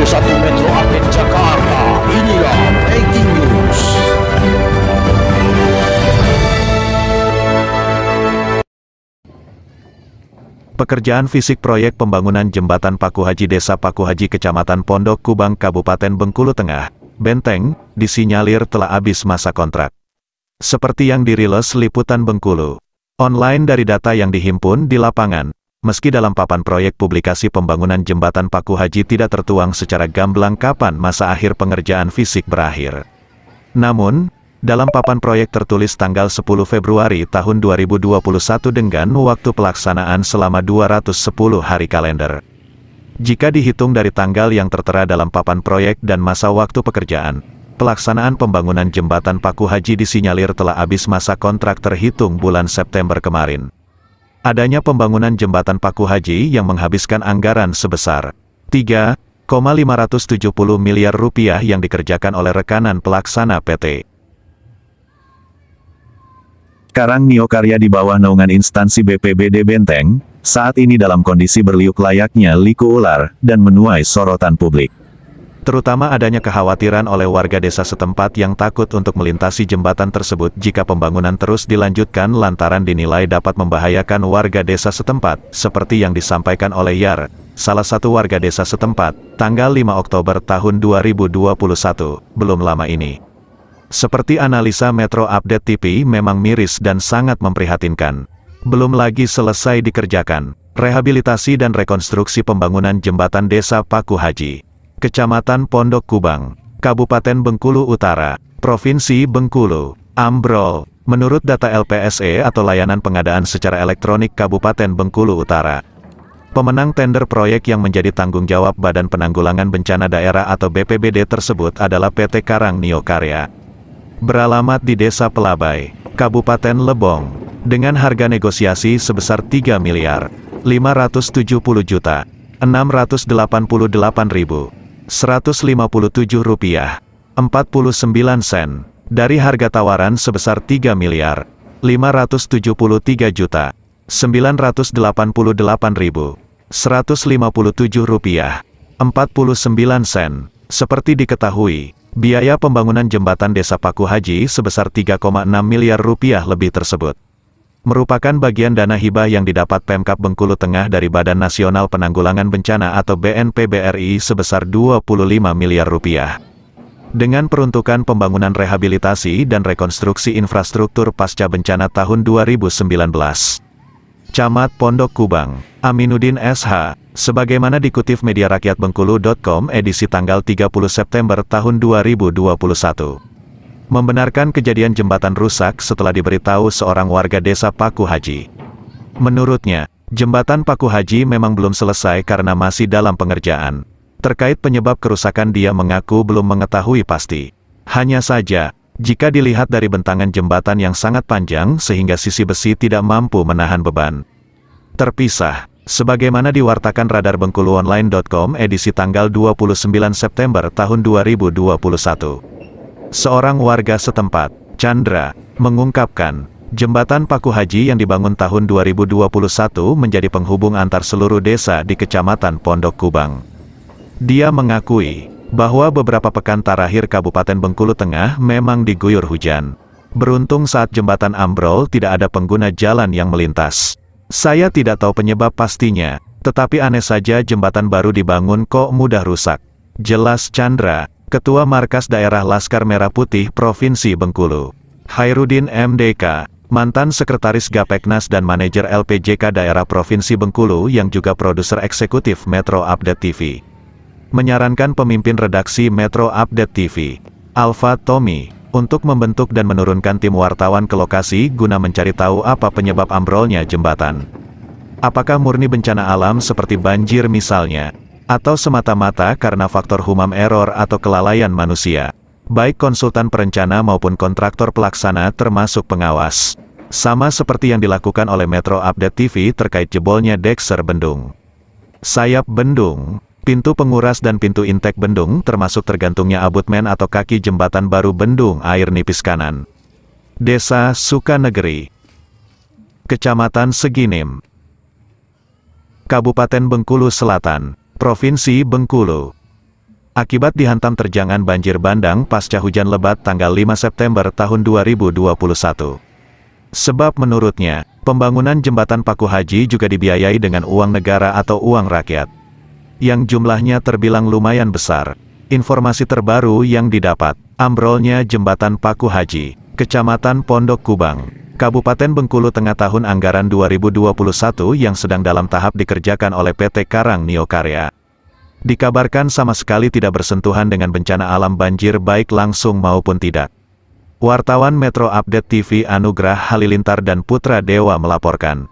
1 Metro Update Jakarta. Inilah breaking news. Pekerjaan fisik proyek pembangunan jembatan Paku Haji Desa Paku Haji Kecamatan Pondok Kubang Kabupaten Bengkulu Tengah, Benteng, disinyalir telah habis masa kontrak. Seperti yang dirilis Liputan Bengkulu. Online dari data yang dihimpun di lapangan, meski dalam papan proyek publikasi pembangunan jembatan Paku Haji tidak tertuang secara gamblang kapan masa akhir pengerjaan fisik berakhir. Namun, dalam papan proyek tertulis tanggal 10 Februari tahun 2021 dengan waktu pelaksanaan selama 210 hari kalender. Jika dihitung dari tanggal yang tertera dalam papan proyek dan masa waktu pekerjaan, pelaksanaan pembangunan jembatan Paku Haji disinyalir telah habis masa kontrak terhitung bulan September kemarin adanya pembangunan jembatan Paku Haji yang menghabiskan anggaran sebesar 3,570 miliar rupiah yang dikerjakan oleh rekanan pelaksana PT. Karang Niokarya di bawah naungan instansi BPBD Benteng, saat ini dalam kondisi berliuk layaknya liku ular, dan menuai sorotan publik terutama adanya kekhawatiran oleh warga desa setempat yang takut untuk melintasi jembatan tersebut jika pembangunan terus dilanjutkan lantaran dinilai dapat membahayakan warga desa setempat, seperti yang disampaikan oleh Yar, salah satu warga desa setempat, tanggal 5 Oktober tahun 2021, belum lama ini. Seperti analisa Metro Update TV memang miris dan sangat memprihatinkan. Belum lagi selesai dikerjakan, rehabilitasi dan rekonstruksi pembangunan jembatan desa Paku Haji. Kecamatan Pondok Kubang, Kabupaten Bengkulu Utara, Provinsi Bengkulu, Ambrol. Menurut data LPSE atau Layanan Pengadaan Secara Elektronik Kabupaten Bengkulu Utara, Pemenang tender proyek yang menjadi tanggung jawab Badan Penanggulangan Bencana Daerah atau BPBD tersebut adalah PT Karang Niokarya. Beralamat di Desa Pelabai, Kabupaten Lebong, dengan harga negosiasi sebesar 3 miliar, 570 juta, 688 ribu. Rp157.49 sen, dari harga tawaran sebesar 3 miliar 573 juta 988.157 rupiah 49 sen. Seperti diketahui, biaya pembangunan jembatan Desa Paku Haji sebesar 3,6 miliar rupiah lebih tersebut merupakan bagian dana hibah yang didapat Pemkap Bengkulu Tengah dari Badan Nasional Penanggulangan Bencana atau BNPBRI sebesar 25 miliar rupiah. Dengan peruntukan pembangunan rehabilitasi dan rekonstruksi infrastruktur pasca bencana tahun 2019. Camat Pondok Kubang, Aminuddin SH, sebagaimana dikutip media rakyat bengkulu.com edisi tanggal 30 September tahun 2021 membenarkan kejadian jembatan rusak setelah diberitahu seorang warga desa Paku Haji. Menurutnya, jembatan Paku Haji memang belum selesai karena masih dalam pengerjaan. Terkait penyebab kerusakan dia mengaku belum mengetahui pasti. Hanya saja, jika dilihat dari bentangan jembatan yang sangat panjang sehingga sisi besi tidak mampu menahan beban. Terpisah, sebagaimana diwartakan radar Bengkulu Online.com edisi tanggal 29 September tahun 2021. Seorang warga setempat, Chandra, mengungkapkan, jembatan Paku Haji yang dibangun tahun 2021 menjadi penghubung antar seluruh desa di Kecamatan Pondok Kubang. Dia mengakui, bahwa beberapa pekan terakhir Kabupaten Bengkulu Tengah memang diguyur hujan. Beruntung saat jembatan ambrol tidak ada pengguna jalan yang melintas. Saya tidak tahu penyebab pastinya, tetapi aneh saja jembatan baru dibangun kok mudah rusak. Jelas Chandra, Ketua Markas Daerah Laskar Merah Putih Provinsi Bengkulu. Hairudin MDK, mantan Sekretaris Gapeknas dan Manajer LPJK Daerah Provinsi Bengkulu yang juga produser eksekutif Metro Update TV. Menyarankan pemimpin redaksi Metro Update TV, Alfa Tommy, untuk membentuk dan menurunkan tim wartawan ke lokasi guna mencari tahu apa penyebab ambrolnya jembatan. Apakah murni bencana alam seperti banjir misalnya, atau semata-mata karena faktor humam error atau kelalaian manusia, baik konsultan perencana maupun kontraktor pelaksana termasuk pengawas. Sama seperti yang dilakukan oleh Metro Update TV terkait jebolnya Dexter Bendung. Sayap Bendung Pintu penguras dan pintu intake bendung termasuk tergantungnya abutmen atau kaki jembatan baru bendung air nipis kanan. Desa Sukanegeri Kecamatan Seginim Kabupaten Bengkulu Selatan Provinsi Bengkulu. Akibat dihantam terjangan banjir bandang pasca hujan lebat tanggal 5 September tahun 2021. Sebab menurutnya, pembangunan jembatan Paku Haji juga dibiayai dengan uang negara atau uang rakyat. Yang jumlahnya terbilang lumayan besar. Informasi terbaru yang didapat, ambrolnya jembatan Paku Haji, Kecamatan Pondok Kubang. Kabupaten Bengkulu Tengah tahun anggaran 2021 yang sedang dalam tahap dikerjakan oleh PT Karang Neokarya. Dikabarkan sama sekali tidak bersentuhan dengan bencana alam banjir baik langsung maupun tidak. Wartawan Metro Update TV Anugrah Halilintar dan Putra Dewa melaporkan.